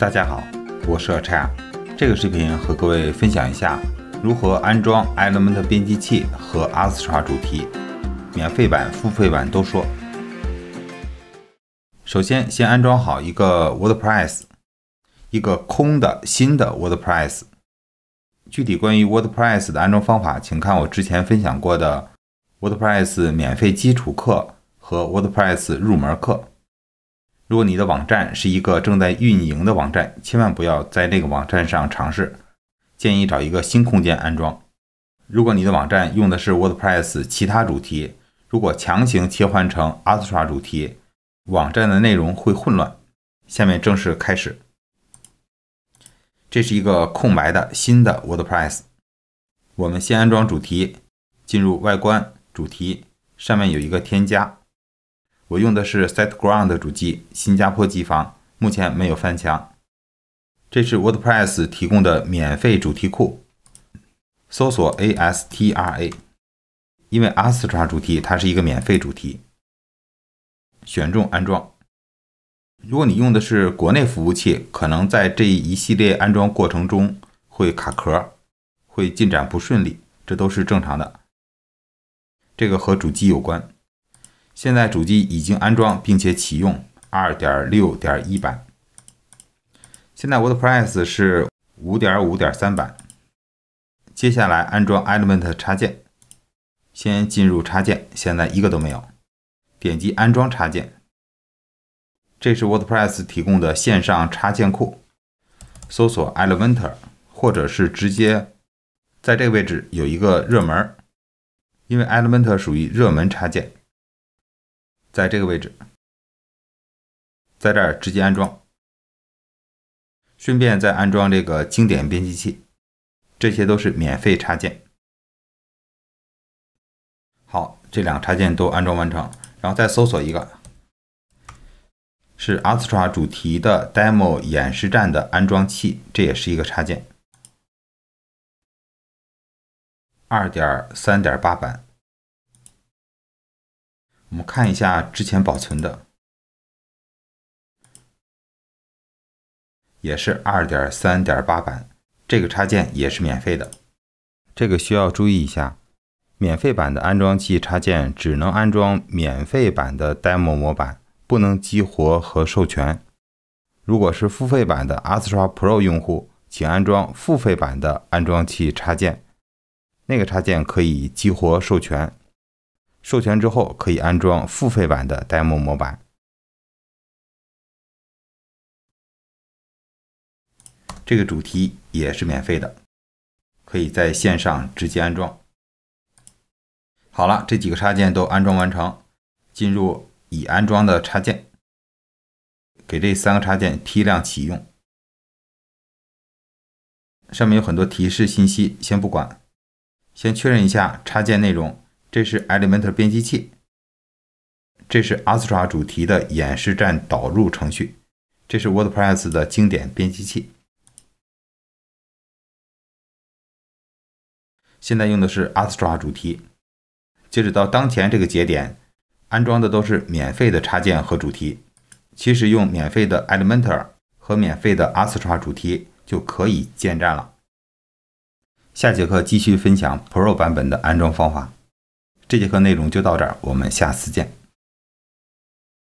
大家好，我是 h a 这个视频和各位分享一下如何安装 Element 编辑器和 a s 阿 r a 主题，免费版、付费版都说。首先，先安装好一个 WordPress，一个空的、新的 WordPress。具体关于 WordPress 的安装方法，请看我之前分享过的 WordPress 免费基础课和 WordPress 入门课。如果你的网站是一个正在运营的网站，千万不要在那个网站上尝试。建议找一个新空间安装。如果你的网站用的是 WordPress 其他主题，如果强行切换成 a s t r a 主题，网站的内容会混乱。下面正式开始。这是一个空白的新的 WordPress。我们先安装主题，进入外观主题，上面有一个添加。我用的是 SetGround 主机，新加坡机房，目前没有翻墙。这是 WordPress 提供的免费主题库，搜索 Astra，因为 Astra 主题它是一个免费主题，选中安装。如果你用的是国内服务器，可能在这一系列安装过程中会卡壳，会进展不顺利，这都是正常的，这个和主机有关。现在主机已经安装并且启用二点六点一版。现在 WordPress 是五点五点三版。接下来安装 Element 插件，先进入插件，现在一个都没有。点击安装插件。这是 WordPress 提供的线上插件库，搜索 Element，或者是直接在这个位置有一个热门因为 Element 属于热门插件。在这个位置，在这儿直接安装，顺便再安装这个经典编辑器，这些都是免费插件。好，这两个插件都安装完成，然后再搜索一个，是 Astra 主题的 Demo 演示站的安装器，这也是一个插件，二点三点八版。我们看一下之前保存的，也是二点三点八版，这个插件也是免费的。这个需要注意一下，免费版的安装器插件只能安装免费版的 demo 模板，不能激活和授权。如果是付费版的 a s t r a Pro 用户，请安装付费版的安装器插件，那个插件可以激活授权。授权之后可以安装付费版的 demo 模板，这个主题也是免费的，可以在线上直接安装。好了，这几个插件都安装完成，进入已安装的插件，给这三个插件批量启用。上面有很多提示信息，先不管，先确认一下插件内容。这是 Element o r 编辑器，这是 Astra 主题的演示站导入程序，这是 WordPress 的经典编辑器。现在用的是 Astra 主题。截止到当前这个节点，安装的都是免费的插件和主题。其实用免费的 Element o r 和免费的 Astra 主题就可以建站了。下节课继续分享 Pro 版本的安装方法。这节课内容就到这儿，我们下次见。